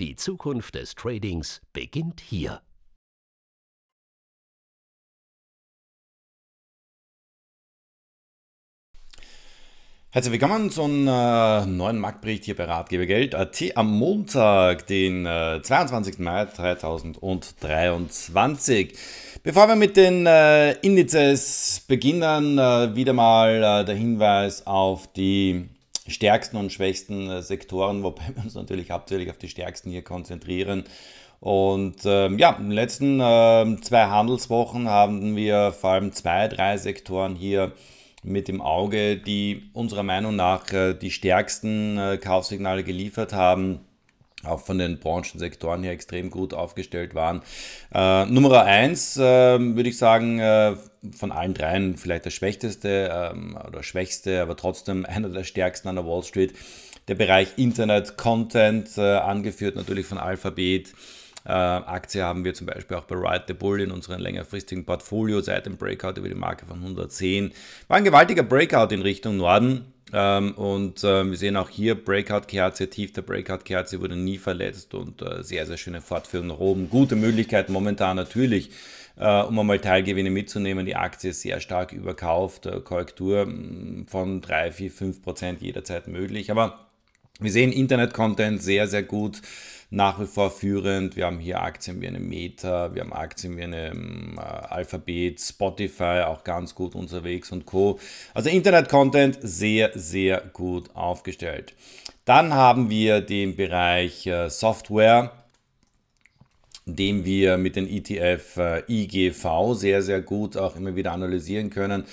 Die Zukunft des Tradings beginnt hier. Herzlich willkommen zu einem äh, neuen Marktbericht hier bei Ratgeber Geld AT am Montag, den 22. Äh, Mai 2023. Bevor wir mit den äh, Indizes beginnen, wieder mal der Hinweis auf die stärksten und schwächsten äh, Sektoren, wobei wir uns natürlich hauptsächlich auf die stärksten hier konzentrieren. Und ähm, ja, in den letzten ähm, zwei Handelswochen haben wir vor allem zwei, drei Sektoren hier mit im Auge, die unserer Meinung nach äh, die stärksten äh, Kaufsignale geliefert haben auch von den Branchensektoren hier extrem gut aufgestellt waren. Äh, Nummer eins äh, würde ich sagen, äh, von allen dreien vielleicht der schwächteste ähm, oder schwächste, aber trotzdem einer der stärksten an der Wall Street. Der Bereich Internet, Content, äh, angeführt natürlich von Alphabet. Äh, Aktie haben wir zum Beispiel auch bei Ride the Bull in unserem längerfristigen Portfolio seit dem Breakout über die Marke von 110. War ein gewaltiger Breakout in Richtung Norden ähm, und äh, wir sehen auch hier Breakout-Kerze, tief der Breakout-Kerze wurde nie verletzt und äh, sehr, sehr schöne Fortführung nach oben. Gute Möglichkeit momentan natürlich, äh, um einmal Teilgewinne mitzunehmen. Die Aktie ist sehr stark überkauft, äh, Korrektur mm, von 3, 4, 5 Prozent jederzeit möglich, aber wir sehen Internet-Content sehr, sehr gut nach wie vor führend. Wir haben hier Aktien wie eine Meta, wir haben Aktien wie eine ähm, äh, Alphabet, Spotify auch ganz gut unterwegs und Co. Also Internet-Content sehr, sehr gut aufgestellt. Dann haben wir den Bereich äh, Software dem wir mit den ETF äh, IGV sehr, sehr gut auch immer wieder analysieren können.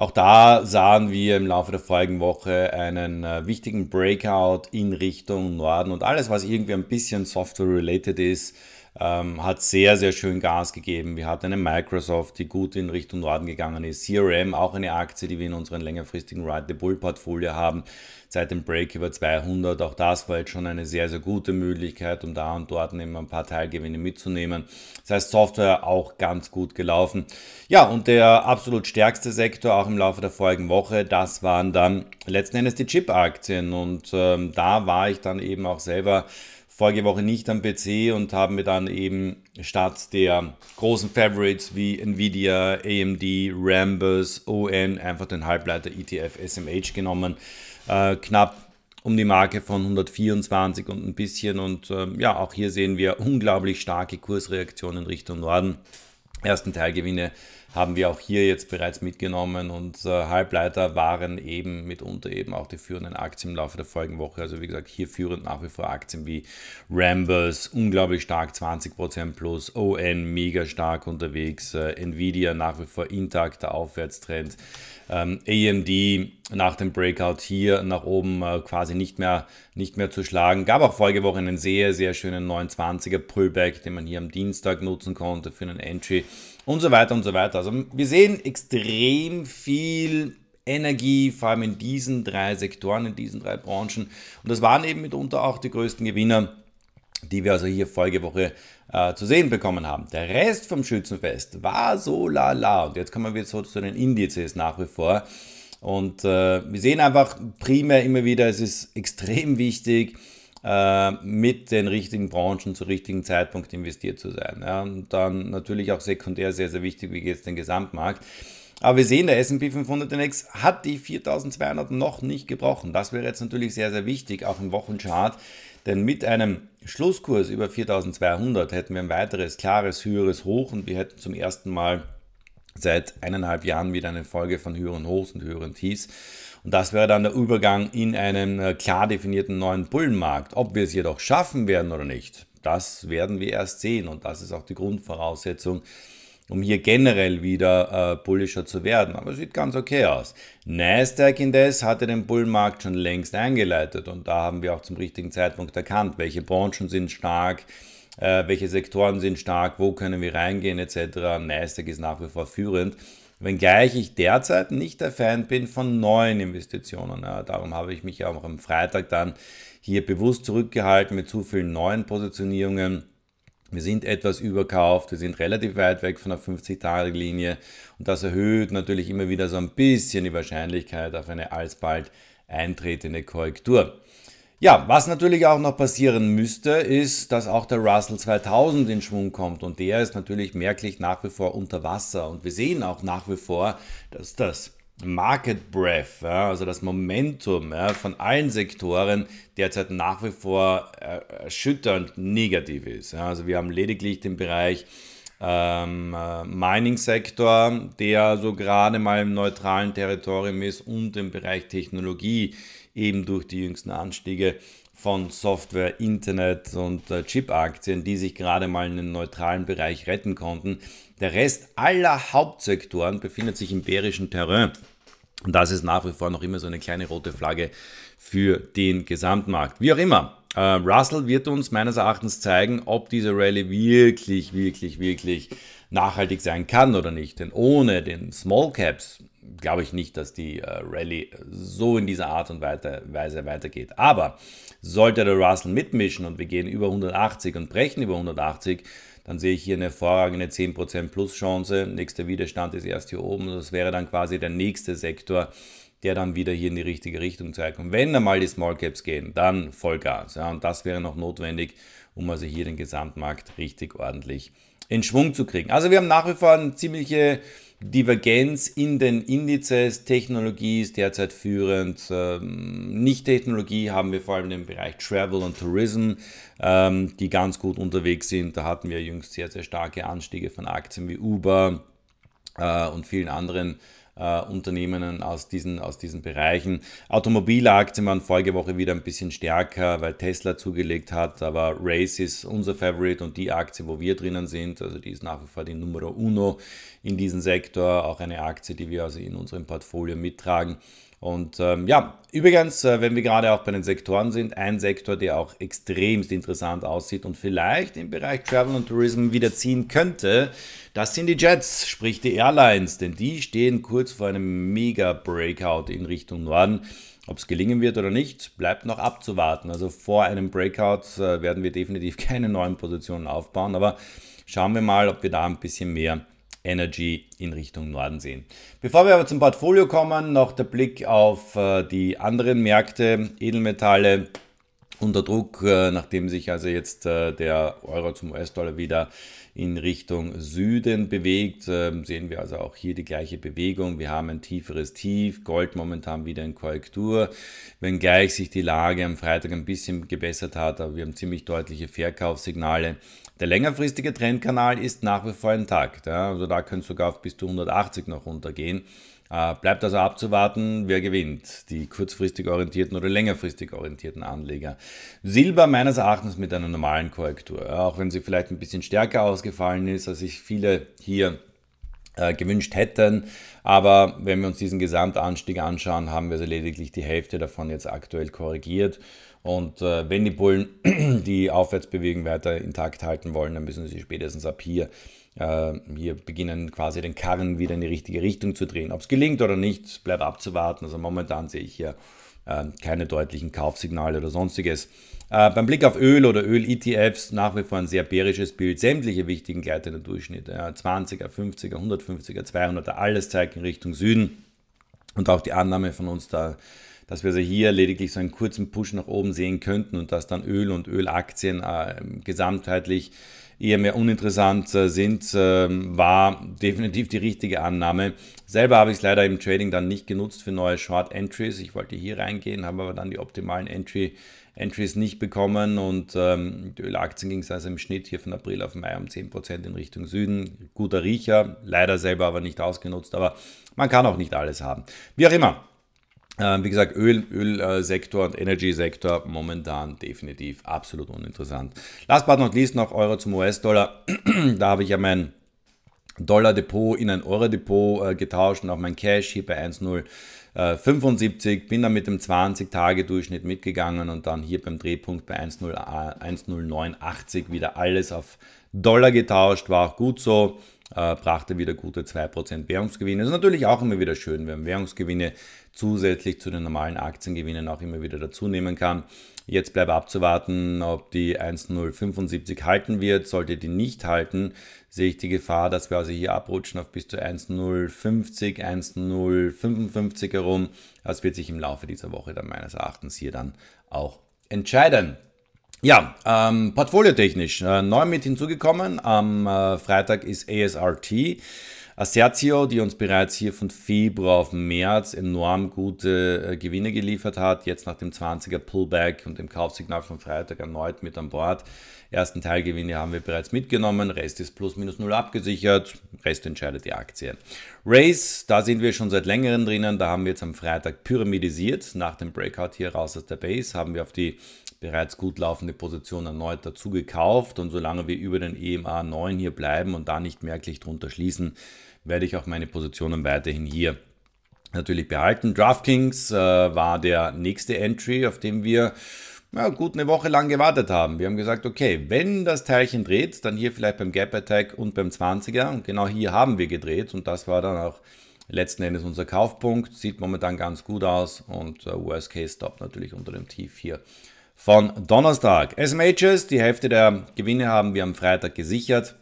Auch da sahen wir im Laufe der folgenden Woche einen äh, wichtigen Breakout in Richtung Norden und alles, was irgendwie ein bisschen software-related ist, ähm, hat sehr, sehr schön Gas gegeben. Wir hatten eine Microsoft, die gut in Richtung Norden gegangen ist. CRM, auch eine Aktie, die wir in unseren längerfristigen Ride the Bull Portfolio haben, seit dem Break über 200. Auch das war jetzt schon eine sehr, sehr gute Möglichkeit, um da und dort eben ein paar Teilgewinne mitzunehmen. Das heißt, Software auch ganz gut gelaufen. Ja, und der absolut stärkste Sektor auch im Laufe der vorigen Woche, das waren dann letzten Endes die Chip-Aktien. Und ähm, da war ich dann eben auch selber vorige Woche nicht am PC und haben wir dann eben statt der großen Favorites wie Nvidia, AMD, Rambus, ON einfach den Halbleiter ETF SMH genommen. Äh, knapp um die Marke von 124 und ein bisschen. Und ähm, ja, auch hier sehen wir unglaublich starke Kursreaktionen Richtung Norden ersten Teilgewinne haben wir auch hier jetzt bereits mitgenommen und äh, Halbleiter waren eben mitunter eben auch die führenden Aktien im Laufe der folgenden Woche. Also wie gesagt, hier führend nach wie vor Aktien wie Rambus, unglaublich stark, 20% plus, ON mega stark unterwegs, äh, Nvidia nach wie vor intakter Aufwärtstrend, ähm, AMD nach dem Breakout hier nach oben äh, quasi nicht mehr, nicht mehr zu schlagen. Gab auch Folgewoche einen sehr, sehr schönen 29er Pullback, den man hier am Dienstag nutzen konnte für einen Entry und so weiter und so weiter. Also wir sehen extrem viel Energie, vor allem in diesen drei Sektoren, in diesen drei Branchen. Und das waren eben mitunter auch die größten Gewinner die wir also hier Folgewoche äh, zu sehen bekommen haben. Der Rest vom Schützenfest war so lala. Und jetzt kommen wir so zu den Indizes nach wie vor. Und äh, wir sehen einfach primär immer wieder, es ist extrem wichtig, äh, mit den richtigen Branchen zu richtigen Zeitpunkt investiert zu sein. Ja. Und dann natürlich auch sekundär sehr, sehr wichtig, wie geht es den Gesamtmarkt. Aber wir sehen, der S&P 500 Index hat die 4200 noch nicht gebrochen. Das wäre jetzt natürlich sehr, sehr wichtig, auch im Wochenchart. Denn mit einem Schlusskurs über 4200 hätten wir ein weiteres klares, höheres Hoch und wir hätten zum ersten Mal seit eineinhalb Jahren wieder eine Folge von höheren Hochs und höheren Tiefs. Und das wäre dann der Übergang in einen äh, klar definierten neuen Bullenmarkt. Ob wir es jedoch schaffen werden oder nicht, das werden wir erst sehen. Und das ist auch die Grundvoraussetzung, um hier generell wieder äh, bullischer zu werden. Aber es sieht ganz okay aus. Nasdaq indes hatte den Bullenmarkt schon längst eingeleitet. Und da haben wir auch zum richtigen Zeitpunkt erkannt, welche Branchen sind stark, äh, welche Sektoren sind stark, wo können wir reingehen etc. Nasdaq ist nach wie vor führend. Wenngleich ich derzeit nicht der Fan bin von neuen Investitionen. Ja, äh, darum habe ich mich ja auch am Freitag dann hier bewusst zurückgehalten mit zu vielen neuen Positionierungen. Wir sind etwas überkauft, wir sind relativ weit weg von der 50-Tage-Linie und das erhöht natürlich immer wieder so ein bisschen die Wahrscheinlichkeit auf eine alsbald eintretende Korrektur. Ja, was natürlich auch noch passieren müsste, ist, dass auch der Russell 2000 in Schwung kommt und der ist natürlich merklich nach wie vor unter Wasser und wir sehen auch nach wie vor, dass das Market Breath, ja, also das Momentum ja, von allen Sektoren derzeit nach wie vor äh, erschütternd negativ ist. Ja. Also wir haben lediglich den Bereich ähm, äh, Mining-Sektor, der so gerade mal im neutralen Territorium ist und im Bereich Technologie, eben durch die jüngsten Anstiege von Software, Internet und äh, Chip-Aktien, die sich gerade mal in den neutralen Bereich retten konnten. Der Rest aller Hauptsektoren befindet sich im bärischen Terrain. Und das ist nach wie vor noch immer so eine kleine rote Flagge für den Gesamtmarkt. Wie auch immer, ähm, Russell wird uns meines Erachtens zeigen, ob diese Rallye wirklich, wirklich, wirklich nachhaltig sein kann oder nicht. Denn ohne den Small Caps glaube ich nicht, dass die äh, Rallye so in dieser Art und weiter, Weise weitergeht. Aber sollte der Russell mitmischen und wir gehen über 180 und brechen über 180, dann sehe ich hier eine hervorragende 10% Plus Chance. Nächster Widerstand ist erst hier oben. Das wäre dann quasi der nächste Sektor, der dann wieder hier in die richtige Richtung zeigt. Und wenn dann mal die Small Caps gehen, dann Vollgas. Ja, und das wäre noch notwendig, um also hier den Gesamtmarkt richtig ordentlich in Schwung zu kriegen. Also wir haben nach wie vor eine ziemliche Divergenz in den Indizes. Technologie ist derzeit führend. Ähm, Nicht-Technologie haben wir vor allem den Bereich Travel und Tourism, ähm, die ganz gut unterwegs sind. Da hatten wir jüngst sehr, sehr starke Anstiege von Aktien wie Uber äh, und vielen anderen äh, Unternehmen aus diesen, aus diesen Bereichen. Automobilaktien waren vorige Woche wieder ein bisschen stärker, weil Tesla zugelegt hat, aber Race ist unser Favorite und die Aktie, wo wir drinnen sind, also die ist nach wie vor die Nummer Uno in diesem Sektor, auch eine Aktie, die wir also in unserem Portfolio mittragen. Und ähm, ja, übrigens, äh, wenn wir gerade auch bei den Sektoren sind, ein Sektor, der auch extremst interessant aussieht und vielleicht im Bereich Travel und Tourism wieder ziehen könnte, das sind die Jets, sprich die Airlines, denn die stehen kurz vor einem Mega-Breakout in Richtung Norden. Ob es gelingen wird oder nicht, bleibt noch abzuwarten. Also vor einem Breakout äh, werden wir definitiv keine neuen Positionen aufbauen, aber schauen wir mal, ob wir da ein bisschen mehr Energy in Richtung Norden sehen. Bevor wir aber zum Portfolio kommen, noch der Blick auf äh, die anderen Märkte, Edelmetalle, unter Druck, äh, nachdem sich also jetzt äh, der Euro zum US-Dollar wieder in Richtung Süden bewegt, ähm, sehen wir also auch hier die gleiche Bewegung. Wir haben ein tieferes Tief, Gold momentan wieder in Korrektur, wenngleich sich die Lage am Freitag ein bisschen gebessert hat, aber wir haben ziemlich deutliche Verkaufssignale. Der längerfristige Trendkanal ist nach wie vor intakt, also da könnte es sogar auf bis zu 180 noch runtergehen. Äh, bleibt also abzuwarten, wer gewinnt, die kurzfristig orientierten oder längerfristig orientierten Anleger. Silber meines Erachtens mit einer normalen Korrektur, auch wenn sie vielleicht ein bisschen stärker ausgefallen ist, als sich viele hier äh, gewünscht hätten. Aber wenn wir uns diesen Gesamtanstieg anschauen, haben wir also lediglich die Hälfte davon jetzt aktuell korrigiert. Und äh, wenn die Bullen die Aufwärtsbewegung weiter intakt halten wollen, dann müssen sie spätestens ab hier hier äh, beginnen, quasi den Karren wieder in die richtige Richtung zu drehen. Ob es gelingt oder nicht, bleibt abzuwarten. Also momentan sehe ich hier äh, keine deutlichen Kaufsignale oder sonstiges. Äh, beim Blick auf Öl oder Öl-ETFs nach wie vor ein sehr bärisches Bild. Sämtliche wichtigen gleitenden Durchschnitte, 20er, 50er, 150er, 200er, alles zeigt in Richtung Süden. Und auch die Annahme von uns da, dass wir also hier lediglich so einen kurzen Push nach oben sehen könnten und dass dann Öl und Ölaktien äh, gesamtheitlich eher mehr uninteressant äh, sind, ähm, war definitiv die richtige Annahme. Selber habe ich es leider im Trading dann nicht genutzt für neue Short Entries. Ich wollte hier reingehen, habe aber dann die optimalen Entry, Entries nicht bekommen und ähm, die Ölaktien ging es also im Schnitt hier von April auf Mai um 10% in Richtung Süden. Guter Riecher, leider selber aber nicht ausgenutzt, aber man kann auch nicht alles haben. Wie auch immer, ähm, wie gesagt, Öl, Ölsektor und Energy-Sektor momentan definitiv absolut uninteressant. Last but not least noch Euro zum US-Dollar. da habe ich ja mein Dollar-Depot in ein Euro-Depot äh, getauscht und auch mein Cash hier bei 1,075. Äh, bin dann mit dem 20-Tage-Durchschnitt mitgegangen und dann hier beim Drehpunkt bei 1,0980 äh, wieder alles auf Dollar getauscht, war auch gut so, brachte wieder gute 2% Währungsgewinne. Das ist natürlich auch immer wieder schön, wenn Währungsgewinne zusätzlich zu den normalen Aktiengewinnen auch immer wieder dazu nehmen kann. Jetzt bleibt abzuwarten, ob die 1,075 halten wird. Sollte die nicht halten, sehe ich die Gefahr, dass wir also hier abrutschen auf bis zu 1,050, 1,055 herum. Das wird sich im Laufe dieser Woche dann meines Erachtens hier dann auch entscheiden. Ja, ähm, portfoliotechnisch äh, neu mit hinzugekommen. Am äh, Freitag ist ASRT Assertio, die uns bereits hier von Februar auf März enorm gute äh, Gewinne geliefert hat, jetzt nach dem 20er Pullback und dem Kaufsignal von Freitag erneut mit an Bord. Ersten Teilgewinne haben wir bereits mitgenommen, Rest ist plus minus null abgesichert, Rest entscheidet die Aktie. Race, da sind wir schon seit längerem drinnen, da haben wir jetzt am Freitag pyramidisiert, nach dem Breakout hier raus aus der Base haben wir auf die bereits gut laufende Position erneut dazu gekauft und solange wir über den EMA 9 hier bleiben und da nicht merklich drunter schließen, werde ich auch meine Positionen weiterhin hier natürlich behalten. DraftKings äh, war der nächste Entry, auf dem wir ja, gut eine Woche lang gewartet haben. Wir haben gesagt, okay, wenn das Teilchen dreht, dann hier vielleicht beim Gap Attack und beim 20er. Und genau hier haben wir gedreht und das war dann auch letzten Endes unser Kaufpunkt. Sieht momentan ganz gut aus und äh, Worst Case Stop natürlich unter dem Tief hier von Donnerstag. SMHs, die Hälfte der Gewinne haben wir am Freitag gesichert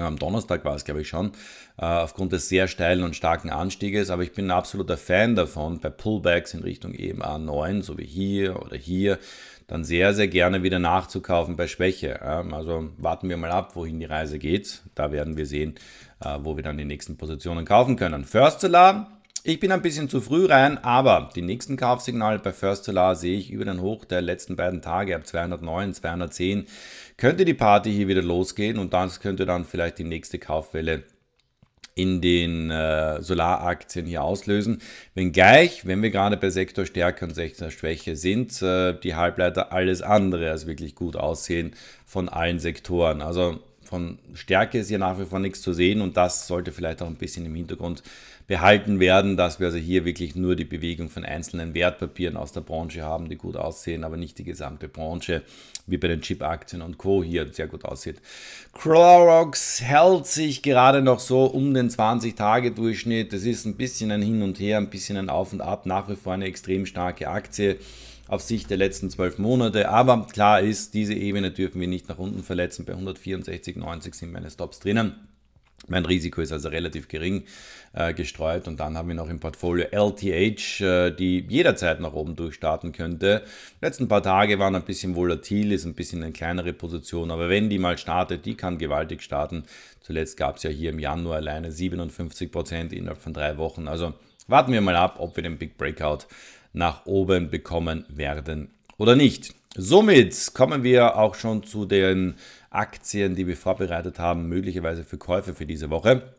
am Donnerstag war es, glaube ich, schon, äh, aufgrund des sehr steilen und starken Anstieges. Aber ich bin ein absoluter Fan davon, bei Pullbacks in Richtung eben A9, so wie hier oder hier, dann sehr, sehr gerne wieder nachzukaufen bei Schwäche. Also warten wir mal ab, wohin die Reise geht. Da werden wir sehen, äh, wo wir dann die nächsten Positionen kaufen können. First Solar ich bin ein bisschen zu früh rein, aber die nächsten Kaufsignale bei First Solar sehe ich über den Hoch der letzten beiden Tage ab 209, 210. Könnte die Party hier wieder losgehen und das könnte dann vielleicht die nächste Kaufwelle in den äh, Solaraktien hier auslösen. Wenngleich, wenn wir gerade bei Sektorstärke Stärke und Sektor Schwäche sind, äh, die Halbleiter alles andere als wirklich gut aussehen von allen Sektoren. Also von Stärke ist hier nach wie vor nichts zu sehen und das sollte vielleicht auch ein bisschen im Hintergrund behalten werden, dass wir also hier wirklich nur die Bewegung von einzelnen Wertpapieren aus der Branche haben, die gut aussehen, aber nicht die gesamte Branche, wie bei den Chip-Aktien und Co. hier sehr gut aussieht. Clorox hält sich gerade noch so um den 20-Tage-Durchschnitt. Das ist ein bisschen ein Hin und Her, ein bisschen ein Auf und Ab, nach wie vor eine extrem starke Aktie auf Sicht der letzten zwölf Monate. Aber klar ist, diese Ebene dürfen wir nicht nach unten verletzen. Bei 164,90 sind meine Stops drinnen. Mein Risiko ist also relativ gering äh, gestreut und dann haben wir noch im Portfolio LTH, äh, die jederzeit nach oben durchstarten könnte. Die letzten paar Tage waren ein bisschen volatil, ist ein bisschen eine kleinere Position, aber wenn die mal startet, die kann gewaltig starten. Zuletzt gab es ja hier im Januar alleine 57% innerhalb von drei Wochen. Also warten wir mal ab, ob wir den Big Breakout nach oben bekommen werden oder nicht. Somit kommen wir auch schon zu den Aktien, die wir vorbereitet haben, möglicherweise für Käufe für diese Woche.